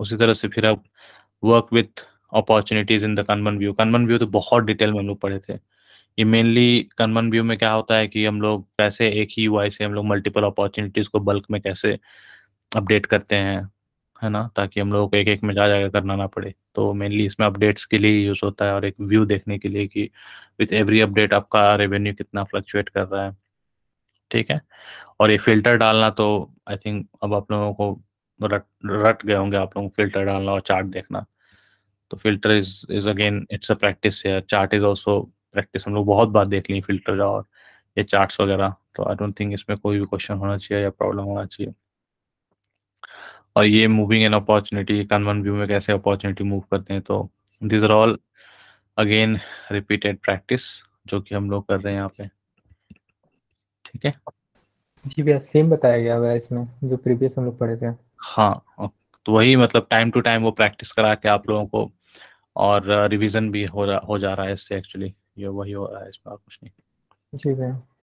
उसी तरह से फिर आप work with opportunities in the Kanban view Kanban view तो बहुत डिटेल में हम लोग पढ़े थे ये मेनली कन्वन व्यू में क्या होता है कि हम लोग कैसे एक ही यूआई से हम लोग मल्टीपल अपॉर्चुनिटीज को बल्क में कैसे अपडेट करते हैं है ना ताकि हम लोग को एक एक में जा जाकर करना ना पड़े तो मेनली इसमें अपडेट्स के लिए यूज़ होता है और एक व्यू देखने के लिए कि विथ एवरी अपडेट आपका रेवेन्यू कितना फ्लक्चुएट कर रहा है ठीक है और ये फिल्टर डालना तो आई थिंक अब आप लोगों को रट रट गए होंगे आप लोग फिल्टर डालना और चार्ट देखना तो filter is is again it's a practice है चार्ट इज ऑल्सो प्रैक्टिस हम लोग बहुत बार देख ली फिल्टर का और ये चार्ट वगैरह तो आई डोंट थिंक इसमें कोई भी क्वेश्चन होना चाहिए या प्रॉब्लम होना चाहिए और ये moving an opportunity Kanban view में कैसे अपॉर्चुनिटी मूव करते हैं तो this are all again repeated practice जो कि हम लोग कर रहे हैं यहाँ पे ठीक है जी भैया सेम बताया गया है इसमें जो प्रीवियस हम लोग पढ़े थे हाँ तो वही मतलब टाइम टू टाइम वो प्रैक्टिस करा के आप लोगों को और रिवीजन भी हो रहा हो जा रहा है इससे एक्चुअली ये वही हो रहा है इसमें और कुछ नहीं जी भैया